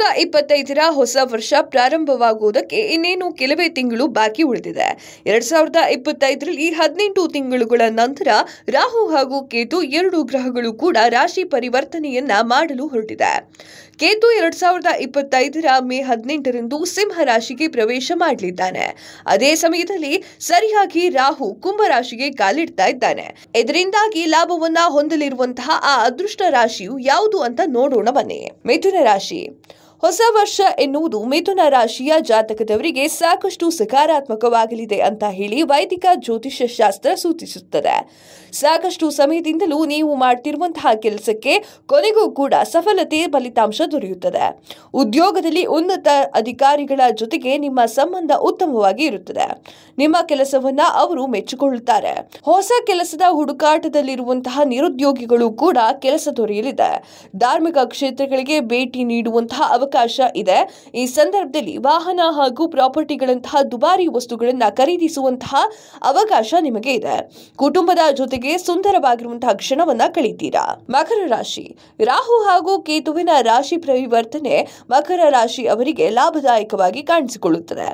ಸಾವಿರದ ಇಪ್ಪತ್ತೈದರ ಹೊಸ ವರ್ಷ ಪ್ರಾರಂಭವಾಗುವುದಕ್ಕೆ ಇನ್ನೇನು ಕೆಲವೇ ತಿಂಗಳು ಬಾಕಿ ಉಳಿದಿದೆ ಎರಡ್ ಸಾವಿರದ ಇಪ್ಪತ್ತೈದರಲ್ಲಿ ಹದಿನೆಂಟು ತಿಂಗಳುಗಳ ನಂತರ ರಾಹು ಹಾಗೂ ಕೇತು ಎರಡು ಗ್ರಹಗಳು ಕೂಡ ರಾಶಿ ಪರಿವರ್ತನೆಯನ್ನ ಮಾಡಲು ಹೊರಟಿದೆ ಕೇತು ಎರಡ್ ಸಾವಿರದ ಇಪ್ಪತ್ತೈದರ ಮೇ ಹದಿನೆಂಟರಂದು ಸಿಂಹ ರಾಶಿಗೆ ಪ್ರವೇಶ ಮಾಡಲಿದ್ದಾನೆ ಅದೇ ಸಮಯದಲ್ಲಿ ಸರಿಯಾಗಿ ರಾಹು ಕುಂಭ ರಾಶಿಗೆ ಕಾಲಿಡ್ತಾ ಇದ್ದಾನೆ ಇದರಿಂದಾಗಿ ಲಾಭವನ್ನ ಹೊಂದಲಿರುವಂತಹ ಆ ಅದೃಷ್ಟ ರಾಶಿಯು ಯಾವುದು ಅಂತ ನೋಡೋಣ ಬನ್ನಿ ಮಿಥುನ ರಾಶಿ ಹೊಸ ವರ್ಷ ಎನ್ನುವುದು ಮಿಥುನ ರಾಶಿಯ ಜಾತಕದವರಿಗೆ ಸಾಕಷ್ಟು ಸಕಾರಾತ್ಮಕವಾಗಲಿದೆ ಅಂತ ಹೇಳಿ ವೈದಿಕ ಜ್ಯೋತಿಷ್ಯ ಶಾಸ್ತ್ರ ಸೂಚಿಸುತ್ತದೆ ಸಾಕಷ್ಟು ಸಮಯದಿಂದಲೂ ನೀವು ಮಾಡ್ತಿರುವಂತಹ ಕೆಲಸಕ್ಕೆ ಕೊನೆಗೂ ಕೂಡ ಸಫಲತೆ ಫಲಿತಾಂಶ ದೊರೆಯುತ್ತದೆ ಉದ್ಯೋಗದಲ್ಲಿ ಉನ್ನತ ಅಧಿಕಾರಿಗಳ ಜೊತೆಗೆ ನಿಮ್ಮ ಸಂಬಂಧ ಉತ್ತಮವಾಗಿ ಇರುತ್ತದೆ ನಿಮ್ಮ ಕೆಲಸವನ್ನ ಅವರು ಮೆಚ್ಚಿಕೊಳ್ಳುತ್ತಾರೆ ಹೊಸ ಕೆಲಸದ ಹುಡುಕಾಟದಲ್ಲಿರುವಂತಹ ನಿರುದ್ಯೋಗಿಗಳು ಕೂಡ ಕೆಲಸ ದೊರೆಯಲಿದೆ ಧಾರ್ಮಿಕ ಕ್ಷೇತ್ರಗಳಿಗೆ ಭೇಟಿ ನೀಡುವಂತಹ ಅವಕಾಶ ಇದೆ ಈ ಸಂದರ್ಭದಲ್ಲಿ ವಾಹನ ಹಾಗೂ ಪ್ರಾಪರ್ಟಿಗಳಂತಹ ದುಬಾರಿ ವಸ್ತುಗಳನ್ನು ಖರೀದಿಸುವಂತಹ ಅವಕಾಶ ನಿಮಗೆ ಇದೆ ಕುಟುಂಬದ ಜೊತೆಗೆ ಸುಂದರವಾಗಿರುವಂತಹ ಕ್ಷಣವನ್ನ ಕಳೀತೀರಾ ಮಕರ ರಾಶಿ ರಾಹು ಹಾಗೂ ಕೇತುವಿನ ರಾಶಿ ಪರಿವರ್ತನೆ ಮಕರ ರಾಶಿ ಅವರಿಗೆ ಲಾಭದಾಯಕವಾಗಿ ಕಾಣಿಸಿಕೊಳ್ಳುತ್ತದೆ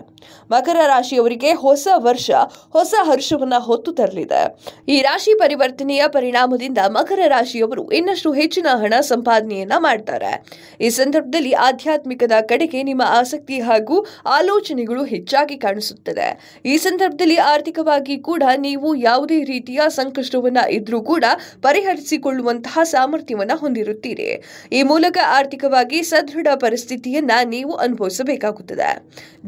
ಮಕರ ರಾಶಿಯವರಿಗೆ ಹೊಸ ವರ್ಷ ಹೊಸ ಹರ್ಷವನ್ನ ಹೊತ್ತು ತರಲಿದೆ ಈ ರಾಶಿ ಪರಿವರ್ತನೆಯ ಪರಿಣಾಮದಿಂದ ಮಕರ ರಾಶಿಯವರು ಇನ್ನಷ್ಟು ಹೆಚ್ಚಿನ ಹಣ ಸಂಪಾದನೆಯನ್ನ ಮಾಡ್ತಾರೆ ಈ ಸಂದರ್ಭದಲ್ಲಿ ಆದ್ಯ ಆಧ್ಯಾತ್ಮಿಕದ ಕಡೆಗೆ ನಿಮ್ಮ ಆಸಕ್ತಿ ಹಾಗೂ ಆಲೋಚನೆಗಳು ಹೆಚ್ಚಾಗಿ ಕಾಣಿಸುತ್ತದೆ ಈ ಸಂದರ್ಭದಲ್ಲಿ ಆರ್ಥಿಕವಾಗಿ ಕೂಡ ನೀವು ಯಾವುದೇ ರೀತಿಯ ಸಂಕಷ್ಟವನ್ನು ಇದ್ರೂ ಕೂಡ ಪರಿಹರಿಸಿಕೊಳ್ಳುವಂತಹ ಸಾಮರ್ಥ್ಯವನ್ನು ಹೊಂದಿರುತ್ತೀರಿ ಈ ಮೂಲಕ ಆರ್ಥಿಕವಾಗಿ ಸದೃಢ ಪರಿಸ್ಥಿತಿಯನ್ನ ನೀವು ಅನುಭವಿಸಬೇಕಾಗುತ್ತದೆ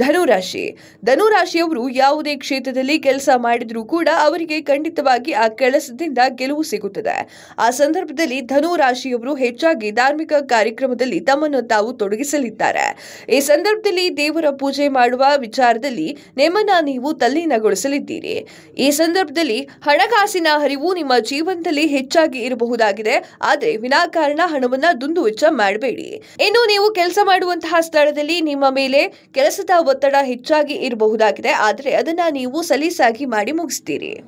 ಧನುರಾಶಿ ಧನುರಾಶಿಯವರು ಯಾವುದೇ ಕ್ಷೇತ್ರದಲ್ಲಿ ಕೆಲಸ ಮಾಡಿದರೂ ಕೂಡ ಅವರಿಗೆ ಖಂಡಿತವಾಗಿ ಆ ಕೆಲಸದಿಂದ ಗೆಲುವು ಸಿಗುತ್ತದೆ ಆ ಸಂದರ್ಭದಲ್ಲಿ ಧನು ರಾಶಿಯವರು ಹೆಚ್ಚಾಗಿ ಧಾರ್ಮಿಕ ಕಾರ್ಯಕ್ರಮದಲ್ಲಿ ತಮ್ಮನ್ನು ತಾವು ತೊಡಗಿಸಿ ಸಲ್ಲಿಸಲಿದ್ದಾರೆ ಈ ಸಂದರ್ಭದಲ್ಲಿ ದೇವರ ಪೂಜೆ ಮಾಡುವ ವಿಚಾರದಲ್ಲಿ ನಿಮ್ಮನ್ನ ನೀವು ತಲ್ಲೀನಗೊಳಿಸಲಿದ್ದೀರಿ ಈ ಸಂದರ್ಭದಲ್ಲಿ ಹಣಕಾಸಿನ ಹರಿವು ನಿಮ್ಮ ಜೀವನದಲ್ಲಿ ಹೆಚ್ಚಾಗಿ ಇರಬಹುದಾಗಿದೆ ಆದರೆ ವಿನಾಕಾರಣ ಹಣವನ್ನ ದುಂದುವೆಚ್ಚ ಮಾಡಬೇಡಿ ಇನ್ನು ನೀವು ಕೆಲಸ ಮಾಡುವಂತಹ ಸ್ಥಳದಲ್ಲಿ ನಿಮ್ಮ ಮೇಲೆ ಕೆಲಸದ ಒತ್ತಡ ಹೆಚ್ಚಾಗಿ ಇರಬಹುದಾಗಿದೆ ಆದರೆ ಅದನ್ನ ನೀವು ಸಲೀಸಾಗಿ ಮಾಡಿ ಮುಗಿಸ್ತೀರಿ